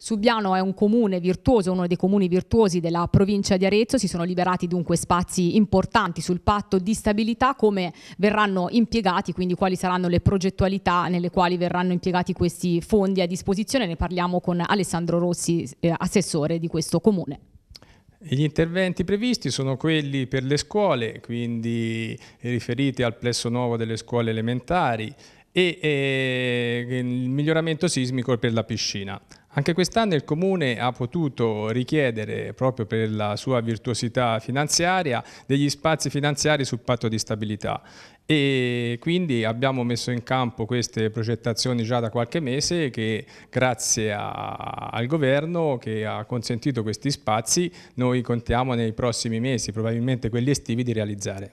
Subiano è un comune virtuoso, uno dei comuni virtuosi della provincia di Arezzo, si sono liberati dunque spazi importanti sul patto di stabilità, come verranno impiegati, quindi quali saranno le progettualità nelle quali verranno impiegati questi fondi a disposizione, ne parliamo con Alessandro Rossi, eh, assessore di questo comune. Gli interventi previsti sono quelli per le scuole, quindi riferiti al plesso nuovo delle scuole elementari e, e eh, il miglioramento sismico per la piscina. Anche quest'anno il Comune ha potuto richiedere, proprio per la sua virtuosità finanziaria, degli spazi finanziari sul patto di stabilità e quindi abbiamo messo in campo queste progettazioni già da qualche mese che grazie a, al governo che ha consentito questi spazi noi contiamo nei prossimi mesi, probabilmente quelli estivi, di realizzare.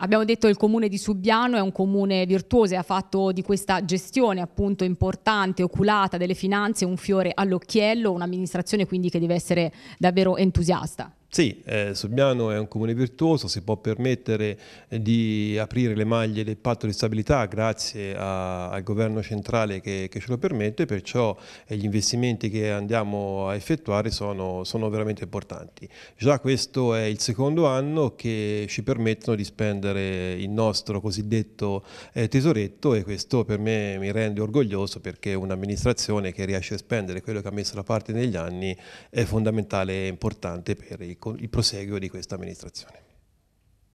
Abbiamo detto che il comune di Subiano è un comune virtuoso e ha fatto di questa gestione appunto importante, oculata delle finanze, un fiore all'occhiello, un'amministrazione quindi che deve essere davvero entusiasta. Sì, eh, Sogbiano è un comune virtuoso, si può permettere eh, di aprire le maglie del patto di stabilità grazie a, al governo centrale che, che, ce lo permette, perciò eh, gli investimenti che andiamo a effettuare sono, sono, veramente importanti. Già questo è il secondo anno che ci permettono di spendere il nostro cosiddetto eh, tesoretto e questo per me mi rende orgoglioso perché un'amministrazione che riesce a spendere quello che ha messo da parte negli anni è fondamentale e importante per il il proseguo di questa amministrazione.